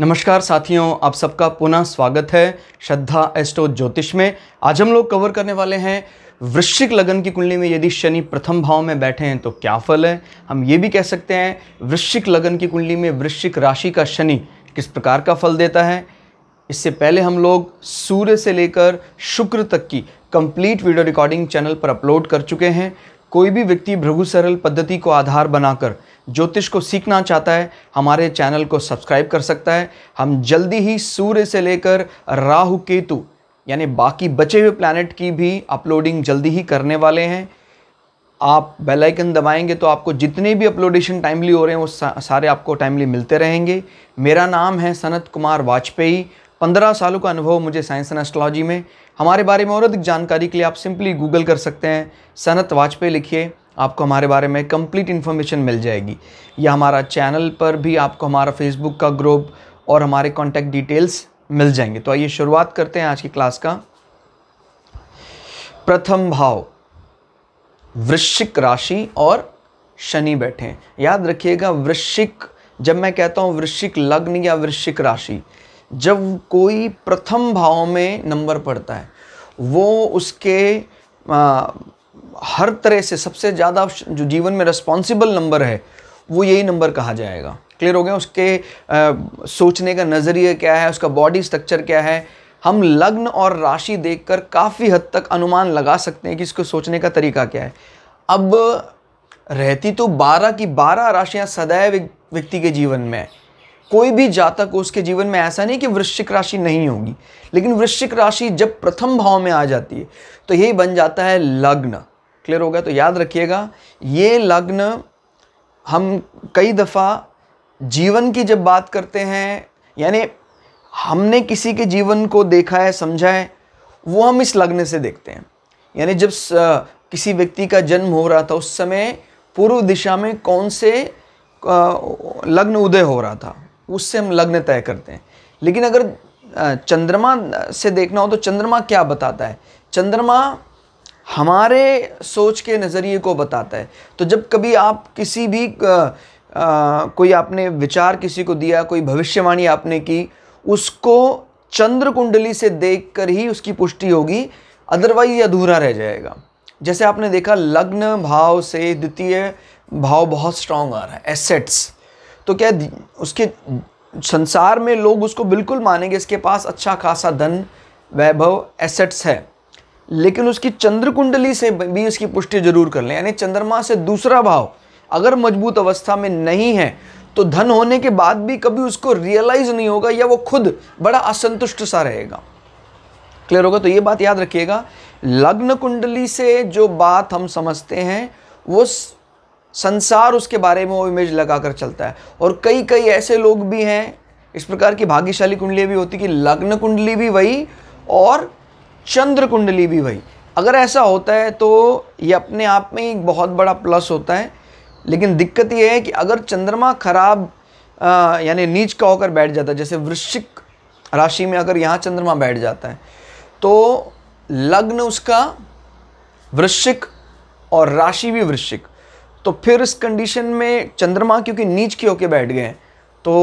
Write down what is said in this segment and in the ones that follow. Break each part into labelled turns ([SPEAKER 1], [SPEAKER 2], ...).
[SPEAKER 1] नमस्कार साथियों आप सबका पुनः स्वागत है श्रद्धा एस्टो ज्योतिष में आज हम लोग कवर करने वाले हैं वृश्चिक लगन की कुंडली में यदि शनि प्रथम भाव में बैठे हैं तो क्या फल है हम ये भी कह सकते हैं वृश्चिक लगन की कुंडली में वृश्चिक राशि का शनि किस प्रकार का फल देता है इससे पहले हम लोग सूर्य से लेकर शुक्र तक की कंप्लीट वीडियो रिकॉर्डिंग चैनल पर अपलोड कर चुके हैं कोई भी व्यक्ति भृगु सरल पद्धति को आधार बनाकर ज्योतिष को सीखना चाहता है हमारे चैनल को सब्सक्राइब कर सकता है हम जल्दी ही सूर्य से लेकर राहु केतु यानी बाकी बचे हुए प्लानट की भी अपलोडिंग जल्दी ही करने वाले हैं आप बेल आइकन दबाएंगे तो आपको जितने भी अपलोडेशन टाइमली हो रहे हैं वो सारे आपको टाइमली मिलते रहेंगे मेरा नाम है सनत कुमार वाजपेयी पंद्रह सालों का अनुभव मुझे साइंस एंड एस्ट्रोलॉजी में हमारे बारे में और अधिक जानकारी के लिए आप सिंपली गूगल कर सकते हैं सनत वाजपेयी लिखिए आपको हमारे बारे में कंप्लीट इन्फॉर्मेशन मिल जाएगी या हमारा चैनल पर भी आपको हमारा फेसबुक का ग्रुप और हमारे कॉन्टैक्ट डिटेल्स मिल जाएंगे तो आइए शुरुआत करते हैं आज की क्लास का प्रथम भाव वृश्चिक राशि और शनि बैठे याद रखिएगा वृश्चिक जब मैं कहता हूँ वृश्चिक लग्न या वृश्चिक राशि जब कोई प्रथम भाव में नंबर पड़ता है वो उसके आ, हर तरह से सबसे ज़्यादा जो जीवन में रिस्पॉन्सिबल नंबर है वो यही नंबर कहा जाएगा क्लियर हो गया उसके आ, सोचने का नज़रिया क्या है उसका बॉडी स्ट्रक्चर क्या है हम लग्न और राशि देखकर काफ़ी हद तक अनुमान लगा सकते हैं कि इसको सोचने का तरीका क्या है अब रहती तो बारह की बारह राशियाँ सदैव व्यक्ति के जीवन में है कोई भी जातक उसके जीवन में ऐसा नहीं कि वृश्चिक राशि नहीं होगी लेकिन वृश्चिक राशि जब प्रथम भाव में आ जाती है तो यही बन जाता है लग्न क्लियर होगा तो याद रखिएगा ये लग्न हम कई दफ़ा जीवन की जब बात करते हैं यानी हमने किसी के जीवन को देखा है समझा है वो हम इस लग्न से देखते हैं यानी जब किसी व्यक्ति का जन्म हो रहा था उस समय पूर्व दिशा में कौन से लग्न उदय हो रहा था उससे हम लग्न तय करते हैं लेकिन अगर चंद्रमा से देखना हो तो चंद्रमा क्या बताता है चंद्रमा हमारे सोच के नज़रिए को बताता है तो जब कभी आप किसी भी आ, आ, कोई आपने विचार किसी को दिया कोई भविष्यवाणी आपने की उसको चंद्र कुंडली से देख कर ही उसकी पुष्टि होगी अदरवाइज ये अधूरा रह जाएगा जैसे आपने देखा लग्न भाव से द्वितीय भाव बहुत स्ट्रांग आ रहा है एसेट्स तो क्या उसके संसार में लोग उसको बिल्कुल मानेंगे इसके पास अच्छा खासा धन वैभव एसेट्स है लेकिन उसकी चंद्र कुंडली से भी इसकी पुष्टि जरूर कर लें यानी चंद्रमा से दूसरा भाव अगर मजबूत अवस्था में नहीं है तो धन होने के बाद भी कभी उसको रियलाइज़ नहीं होगा या वो खुद बड़ा असंतुष्ट सा रहेगा क्लियर होगा तो ये बात याद रखिएगा लग्न कुंडली से जो बात हम समझते हैं वो संसार उसके बारे में वो इमेज लगा कर चलता है और कई कई ऐसे लोग भी हैं इस प्रकार की भाग्यशाली कुंडली भी होती कि लग्न कुंडली भी वही और चंद्र कुंडली भी वही अगर ऐसा होता है तो ये अपने आप में एक बहुत बड़ा प्लस होता है लेकिन दिक्कत ये है कि अगर चंद्रमा खराब यानी नीच का होकर बैठ जाता है जैसे वृश्चिक राशि में अगर यहाँ चंद्रमा बैठ जाता है तो लग्न उसका वृश्चिक और राशि भी वृश्चिक तो फिर इस कंडीशन में चंद्रमा क्योंकि नीच के होके बैठ गए तो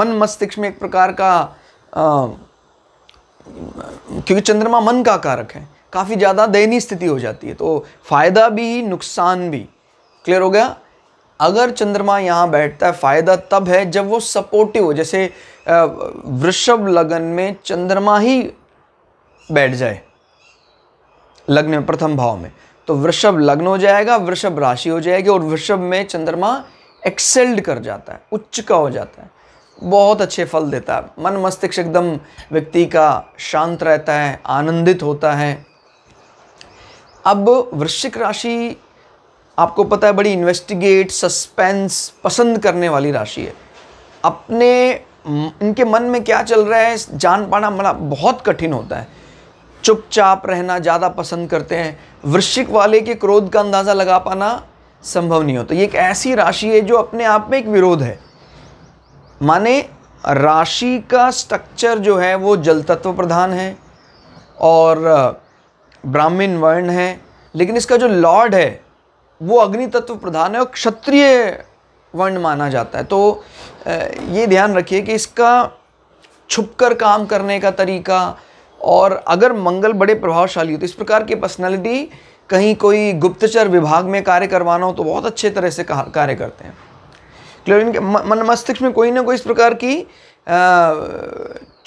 [SPEAKER 1] मन मस्तिष्क में एक प्रकार का आ, क्योंकि चंद्रमा मन का कारक है काफ़ी ज़्यादा दयनीय स्थिति हो जाती है तो फ़ायदा भी नुकसान भी क्लियर हो गया अगर चंद्रमा यहाँ बैठता है फ़ायदा तब है जब वो सपोर्टिव हो जैसे वृषभ लगन में चंद्रमा ही बैठ जाए लग्न में प्रथम भाव में तो वृषभ लग्न हो जाएगा वृषभ राशि हो जाएगी और वृषभ में चंद्रमा एक्सेल्ड कर जाता है उच्च का हो जाता है बहुत अच्छे फल देता है मन मस्तिष्क एकदम व्यक्ति का शांत रहता है आनंदित होता है अब वृश्चिक राशि आपको पता है बड़ी इन्वेस्टिगेट सस्पेंस पसंद करने वाली राशि है अपने इनके मन में क्या चल रहा है जान पाना बड़ा बहुत कठिन होता है चुपचाप रहना ज़्यादा पसंद करते हैं वृश्चिक वाले के क्रोध का अंदाज़ा लगा पाना संभव नहीं होता तो ये एक ऐसी राशि है जो अपने आप में एक विरोध है माने राशि का स्ट्रक्चर जो है वो जल तत्व प्रधान है और ब्राह्मण वर्ण है लेकिन इसका जो लॉर्ड है वो अग्नि तत्व प्रधान है और क्षत्रिय वर्ण माना जाता है तो ये ध्यान रखिए कि इसका छुपकर काम करने का तरीका और अगर मंगल बड़े प्रभावशाली हो तो इस प्रकार की पर्सनैलिटी कहीं कोई गुप्तचर विभाग में कार्य करवाना हो तो बहुत अच्छे तरह से कार्य करते हैं क्लियर इनके मन मस्तिष्क में कोई ना कोई इस प्रकार की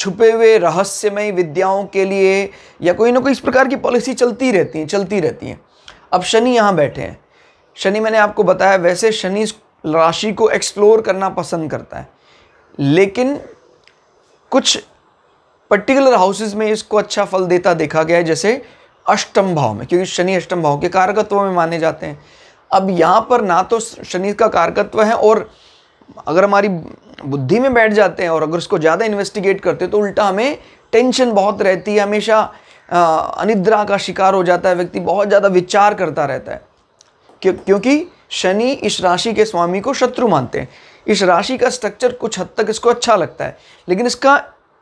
[SPEAKER 1] छुपे हुए रहस्यमय विद्याओं के लिए या कोई ना कोई इस प्रकार की पॉलिसी चलती रहती हैं चलती रहती हैं अब शनि यहाँ बैठे हैं शनि मैंने आपको बताया वैसे शनि राशि को एक्सप्लोर करना पसंद करता है लेकिन कुछ पर्टिकुलर हाउसेज में इसको अच्छा फल देता देखा गया है जैसे अष्टम भाव में क्योंकि शनि अष्टम भाव के कारकत्व में माने जाते हैं अब यहाँ पर ना तो शनि का कारकत्व है और अगर हमारी बुद्धि में बैठ जाते हैं और अगर उसको ज़्यादा इन्वेस्टिगेट करते हैं तो उल्टा हमें टेंशन बहुत रहती है हमेशा अनिद्रा का शिकार हो जाता है व्यक्ति बहुत ज़्यादा विचार करता रहता है क्योंकि शनि इस राशि के स्वामी को शत्रु मानते हैं इस राशि का स्ट्रक्चर कुछ हद तक इसको अच्छा लगता है लेकिन इसका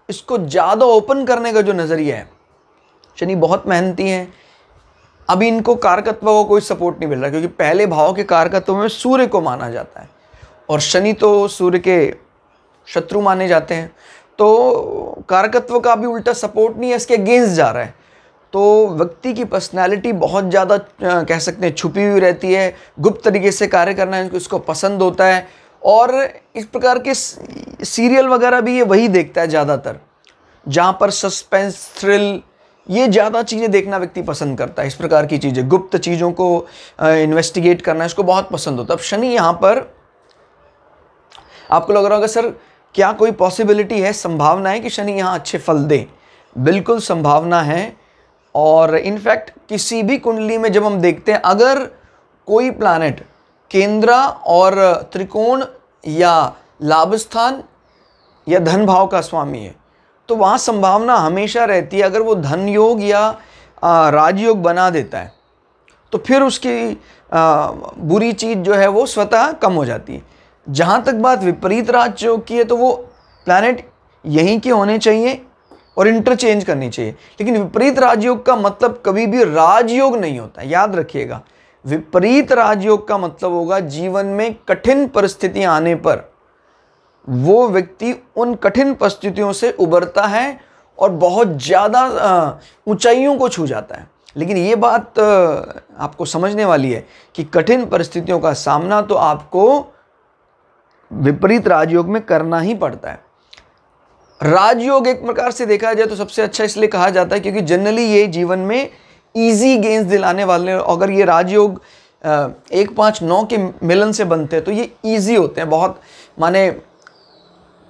[SPEAKER 1] इसको ज़्यादा ओपन करने का जो नज़रिया है शनि बहुत मेहनती हैं अभी इनको कारकत्व को कोई सपोर्ट नहीं मिल रहा क्योंकि पहले भाव के कारकत्व में सूर्य को माना जाता है और शनि तो सूर्य के शत्रु माने जाते हैं तो कारकत्व का भी उल्टा सपोर्ट नहीं है इसके अगेंस्ट जा रहा है तो व्यक्ति की पर्सनालिटी बहुत ज़्यादा कह सकते हैं छुपी हुई रहती है गुप्त तरीके से कार्य करना है इसको पसंद होता है और इस प्रकार के सीरियल वगैरह भी ये वही देखता है ज़्यादातर जहाँ पर सस्पेंस थ्रिल ये ज़्यादा चीज़ें देखना व्यक्ति पसंद करता है इस प्रकार की चीज़ें गुप्त चीज़ों को इन्वेस्टिगेट करना इसको बहुत पसंद होता है अब शनि यहाँ पर आपको लग रहा होगा सर क्या कोई पॉसिबिलिटी है संभावना है कि शनि यहाँ अच्छे फल दे बिल्कुल संभावना है और इनफैक्ट किसी भी कुंडली में जब हम देखते हैं अगर कोई प्लानट केंद्रा और त्रिकोण या लाभ स्थान या धन भाव का स्वामी है तो वहाँ संभावना हमेशा रहती है अगर वो धन योग या राजयोग बना देता है तो फिर उसकी आ, बुरी चीज़ जो है वो स्वतः कम हो जाती है जहाँ तक बात विपरीत राजयोग की है तो वो प्लानट यहीं के होने चाहिए और इंटरचेंज करनी चाहिए लेकिन विपरीत राजयोग का मतलब कभी भी राजयोग नहीं होता याद रखिएगा विपरीत राजयोग का मतलब होगा जीवन में कठिन परिस्थितियां आने पर वो व्यक्ति उन कठिन परिस्थितियों से उबरता है और बहुत ज़्यादा ऊंचाइयों को छू जाता है लेकिन ये बात आपको समझने वाली है कि कठिन परिस्थितियों का सामना तो आपको विपरीत राजयोग में करना ही पड़ता है राजयोग एक प्रकार से देखा जाए तो सबसे अच्छा इसलिए कहा जाता है क्योंकि जनरली ये जीवन में ईजी गेंस दिलाने वाले अगर ये राजयोग एक पाँच नौ के मिलन से बनते हैं तो ये ईजी होते हैं बहुत माने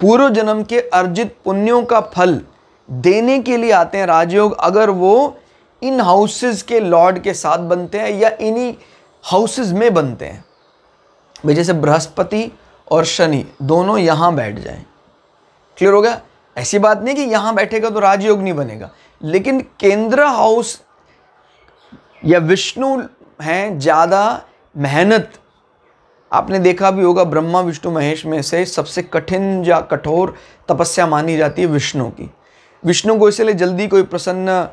[SPEAKER 1] पूर्व जन्म के अर्जित पुण्यों का फल देने के लिए आते हैं राजयोग अगर वो इन हाउसेज के लॉर्ड के साथ बनते हैं या इन्हीं हाउसेज में बनते हैं भाई जैसे बृहस्पति और शनि दोनों यहाँ बैठ जाएं क्लियर हो गया ऐसी बात नहीं कि यहाँ बैठेगा तो राजयोग नहीं बनेगा लेकिन केंद्र हाउस या विष्णु हैं ज़्यादा मेहनत आपने देखा भी होगा ब्रह्मा विष्णु महेश में से सबसे कठिन या कठोर तपस्या मानी जाती है विष्णु की विष्णु को इसलिए जल्दी कोई प्रसन्न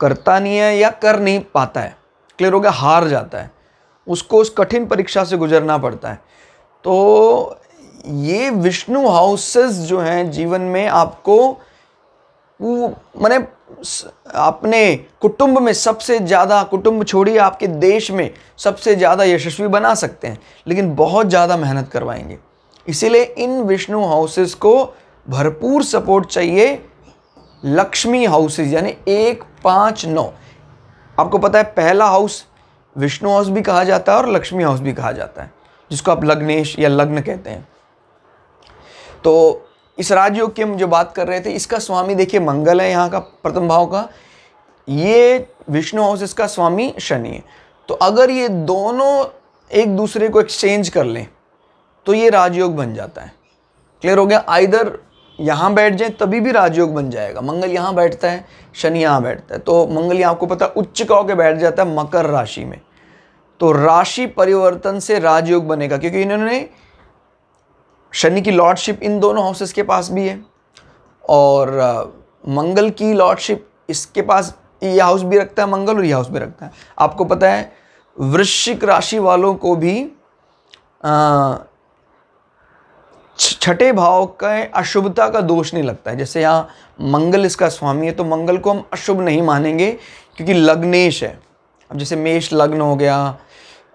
[SPEAKER 1] करता नहीं है या कर नहीं पाता है क्लियर हो गया हार जाता है उसको उस कठिन परीक्षा से गुजरना पड़ता है तो ये विष्णु हाउसेस जो हैं जीवन में आपको वो मैंने अपने कुटुंब में सबसे ज़्यादा कुटुंब छोड़िए आपके देश में सबसे ज़्यादा यशस्वी बना सकते हैं लेकिन बहुत ज़्यादा मेहनत करवाएंगे इसीलिए इन विष्णु हाउसेस को भरपूर सपोर्ट चाहिए लक्ष्मी हाउसेज यानी एक पाँच नौ आपको पता है पहला हाउस विष्णु हाउस भी कहा जाता है और लक्ष्मी हाउस भी कहा जाता है जिसको आप लग्नेश या लग्न कहते हैं तो इस राजयोग की हम जो बात कर रहे थे इसका स्वामी देखिए मंगल है यहाँ का प्रथम भाव का ये विष्णु हाउस इसका स्वामी शनि है तो अगर ये दोनों एक दूसरे को एक्सचेंज कर लें तो ये राजयोग बन जाता है क्लियर हो गया आइधर यहाँ बैठ जाए तभी भी राजयोग बन जाएगा मंगल यहाँ बैठता है शनि यहाँ बैठता है तो मंगल यहाँ आपको पता उच्च काव के बैठ जाता है मकर राशि में तो राशि परिवर्तन से राजयोग बनेगा क्योंकि इन्होंने शनि की लॉर्डशिप इन दोनों हाउसेस के पास भी है और मंगल की लॉर्डशिप इसके पास ये हाउस भी रखता है मंगल और ये हाउस भी रखता है आपको पता है वृश्चिक राशि वालों को भी छठे भाव का अशुभता का दोष नहीं लगता है जैसे यहाँ मंगल इसका स्वामी है तो मंगल को हम अशुभ नहीं मानेंगे क्योंकि लग्नेश है अब जैसे मेष लग्न हो गया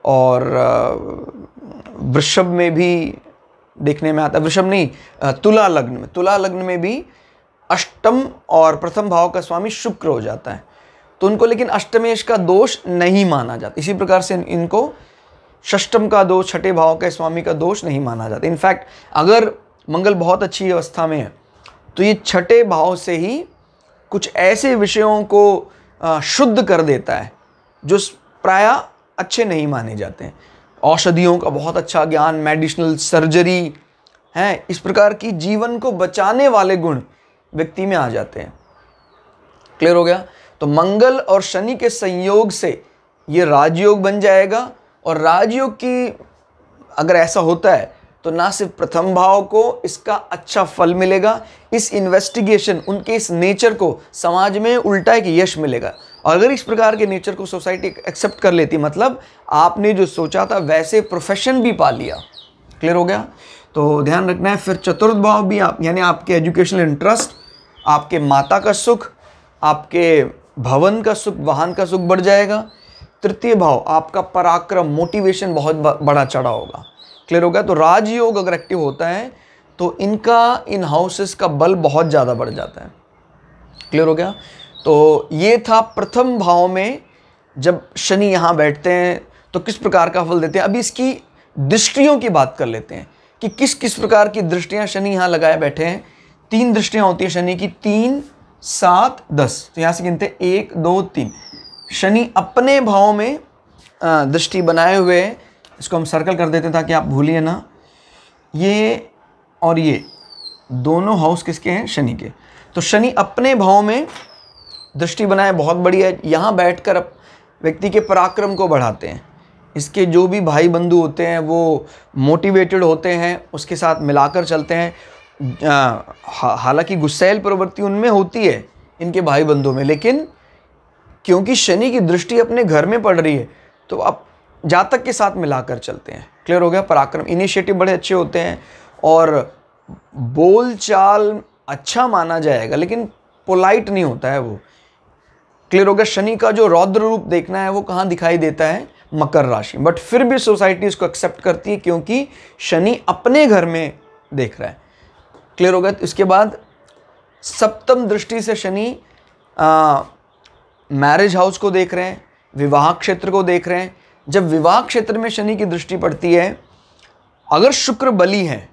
[SPEAKER 1] और वृषभ में भी देखने में आता है वृषभ नहीं तुला लग्न में तुला लग्न में भी अष्टम और प्रथम भाव का स्वामी शुक्र हो जाता है तो उनको लेकिन अष्टमेश का दोष नहीं माना जाता इसी प्रकार से इनको षष्टम का दोष छठे भाव के स्वामी का दोष नहीं माना जाता इनफैक्ट अगर मंगल बहुत अच्छी अवस्था में है तो ये छठे भाव से ही कुछ ऐसे विषयों को शुद्ध कर देता है जो प्राय अच्छे नहीं माने जाते हैं औषधियों का बहुत अच्छा ज्ञान मेडिसिनल सर्जरी हैं इस प्रकार की जीवन को बचाने वाले गुण व्यक्ति में आ जाते हैं क्लियर हो गया तो मंगल और शनि के संयोग से ये राजयोग बन जाएगा और राजयोग की अगर ऐसा होता है तो ना सिर्फ प्रथम भाव को इसका अच्छा फल मिलेगा इस इन्वेस्टिगेशन उनके इस नेचर को समाज में उल्टा एक यश मिलेगा और अगर इस प्रकार के नेचर को सोसाइटी एक्सेप्ट कर लेती मतलब आपने जो सोचा था वैसे प्रोफेशन भी पा लिया क्लियर हो गया तो ध्यान रखना है फिर चतुर्थ भाव भी आप यानी आपके एजुकेशनल इंटरेस्ट आपके माता का सुख आपके भवन का सुख वाहन का सुख बढ़ जाएगा तृतीय भाव आपका पराक्रम मोटिवेशन बहुत बड़ा चढ़ा होगा क्लियर हो गया तो राजयोग अगर एक्टिव होता है तो इनका इन हाउसेस का बल बहुत ज़्यादा बढ़ जाता है क्लियर हो गया तो ये था प्रथम भाव में जब शनि यहाँ बैठते हैं तो किस प्रकार का फल देते हैं अभी इसकी दृष्टियों की बात कर लेते हैं कि किस किस प्रकार की दृष्टियाँ शनि यहाँ लगाए बैठे हैं तीन दृष्टियाँ होती हैं शनि की तीन सात दस तो यहाँ से गिनते हैं एक दो तीन शनि अपने भाव में दृष्टि बनाए हुए इसको हम सर्कल कर देते हैं ताकि आप भूलिए ना ये और ये दोनों हाउस किसके हैं शनि के तो शनि अपने भाव में दृष्टि बनाए बहुत बड़ी है यहाँ बैठ कर व्यक्ति के पराक्रम को बढ़ाते हैं इसके जो भी भाई बंधु होते हैं वो मोटिवेटेड होते हैं उसके साथ मिलाकर चलते हैं हालांकि गुस्सेल प्रवृत्ति उनमें होती है इनके भाई बंधुओं में लेकिन क्योंकि शनि की दृष्टि अपने घर में पड़ रही है तो अब जातक के साथ मिलाकर चलते हैं क्लियर हो गया पराक्रम इनिशिएटिव बड़े अच्छे होते हैं और बोल अच्छा माना जाएगा लेकिन पोलाइट नहीं होता है वो क्लियर हो गया शनि का जो रौद्र रूप देखना है वो कहाँ दिखाई देता है मकर राशि बट फिर भी सोसाइटी इसको एक्सेप्ट करती है क्योंकि शनि अपने घर में देख रहा है क्लियर हो गया इसके बाद सप्तम दृष्टि से शनि मैरिज हाउस को देख रहे हैं विवाह क्षेत्र को देख रहे हैं जब विवाह क्षेत्र में शनि की दृष्टि पड़ती है अगर शुक्र बलि है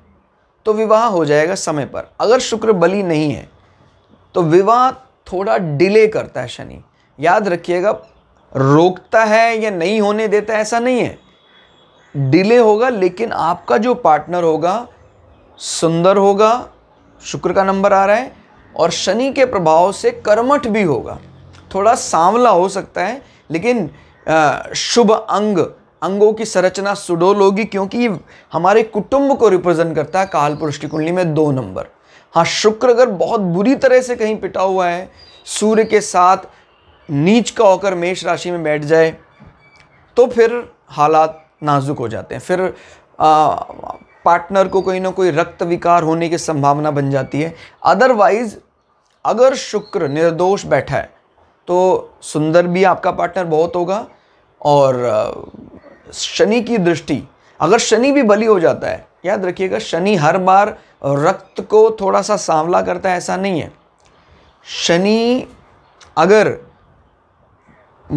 [SPEAKER 1] तो विवाह हो जाएगा समय पर अगर शुक्र बलि नहीं है तो विवाह थोड़ा डिले करता है शनि याद रखिएगा रोकता है या नहीं होने देता ऐसा नहीं है डिले होगा लेकिन आपका जो पार्टनर होगा सुंदर होगा शुक्र का नंबर आ रहा है और शनि के प्रभाव से कर्मठ भी होगा थोड़ा सांवला हो सकता है लेकिन शुभ अंग अंगों की संरचना सुडोल होगी क्योंकि हमारे कुटुंब को रिप्रेजेंट करता है काल पुरुष की कुंडली में दो नंबर हाँ शुक्र अगर बहुत बुरी तरह से कहीं पिटा हुआ है सूर्य के साथ नीच का होकर मेष राशि में बैठ जाए तो फिर हालात नाजुक हो जाते हैं फिर आ, पार्टनर को कोई ना कोई रक्त विकार होने की संभावना बन जाती है अदरवाइज अगर शुक्र निर्दोष बैठा है तो सुंदर भी आपका पार्टनर बहुत होगा और शनि की दृष्टि अगर शनि भी बली हो जाता है याद रखिएगा शनि हर बार रक्त को थोड़ा सा सांवला करता है ऐसा नहीं है शनि अगर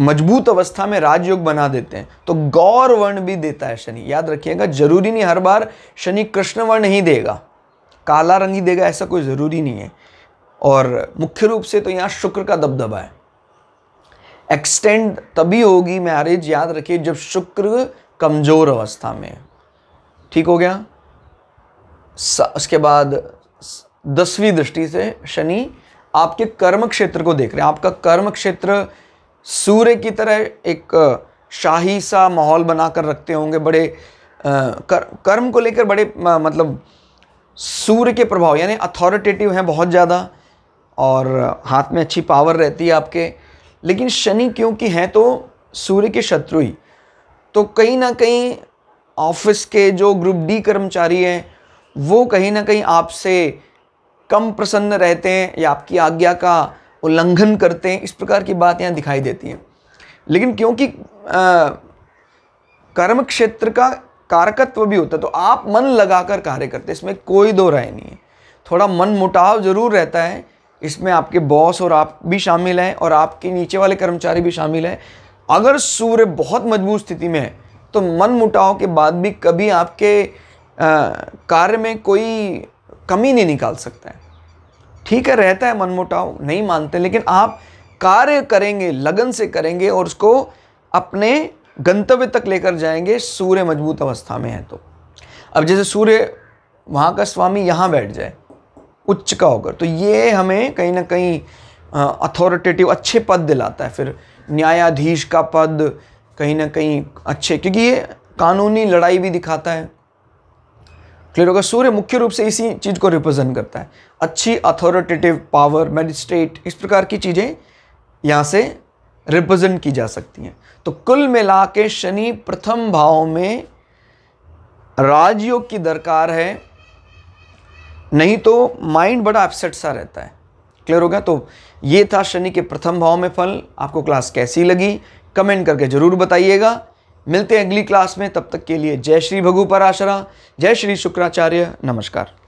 [SPEAKER 1] मजबूत अवस्था में राजयोग बना देते हैं तो गौर वर्ण भी देता है शनि याद रखिएगा जरूरी नहीं हर बार शनि कृष्ण वर्ण ही देगा काला रंग ही देगा ऐसा कोई ज़रूरी नहीं है और मुख्य रूप से तो यहाँ शुक्र का दबदबा है एक्सटेंड तभी होगी मैरिज याद रखिए जब शुक्र कमज़ोर अवस्था में ठीक हो गया उसके बाद दसवीं दृष्टि से शनि आपके कर्म क्षेत्र को देख रहे हैं आपका कर्म क्षेत्र सूर्य की तरह एक शाही सा माहौल बना कर रखते होंगे बड़े कर, कर्म को लेकर बड़े मतलब सूर्य के प्रभाव यानी अथॉरिटेटिव हैं बहुत ज़्यादा और हाथ में अच्छी पावर रहती है आपके लेकिन शनि क्योंकि हैं तो सूर्य के शत्रु ही तो कहीं ना कहीं ऑफिस के जो ग्रुप डी कर्मचारी हैं वो कहीं ना कहीं आपसे कम प्रसन्न रहते हैं या आपकी आज्ञा का उल्लंघन करते हैं इस प्रकार की बात यहाँ दिखाई देती हैं लेकिन क्योंकि कर्म क्षेत्र का कारकत्व भी होता है तो आप मन लगाकर कार्य करते हैं इसमें कोई दो राय नहीं है थोड़ा मन मुटाव ज़रूर रहता है इसमें आपके बॉस और आप भी शामिल हैं और आपके नीचे वाले कर्मचारी भी शामिल हैं अगर सूर्य बहुत मजबूत स्थिति में है तो मन मुटाव के बाद भी कभी आपके कार्य में कोई कमी नहीं निकाल सकता है ठीक है रहता है मनमुटाव नहीं मानते लेकिन आप कार्य करेंगे लगन से करेंगे और उसको अपने गंतव्य तक लेकर जाएंगे सूर्य मजबूत अवस्था में है तो अब जैसे सूर्य वहाँ का स्वामी यहाँ बैठ जाए उच्च का होकर तो ये हमें कहीं ना कहीं अथॉरिटेटिव अच्छे पद दिलाता है फिर न्यायाधीश का पद कहीं ना कहीं अच्छे क्योंकि ये कानूनी लड़ाई भी दिखाता है क्लियर होगा सूर्य मुख्य रूप से इसी चीज़ को रिप्रेजेंट करता है अच्छी अथॉरिटेटिव पावर मैजिस्ट्रेट इस प्रकार की चीज़ें यहाँ से रिप्रेजेंट की जा सकती हैं तो कुल मिला के शनि प्रथम भाव में राजयोग की दरकार है नहीं तो माइंड बड़ा अपसेट सा रहता है क्लियर होगा तो ये था शनि के प्रथम भाव में फल आपको क्लास कैसी लगी कमेंट करके ज़रूर बताइएगा मिलते हैं अगली क्लास में तब तक के लिए जय श्री भगु पराशरा जय श्री शुक्राचार्य नमस्कार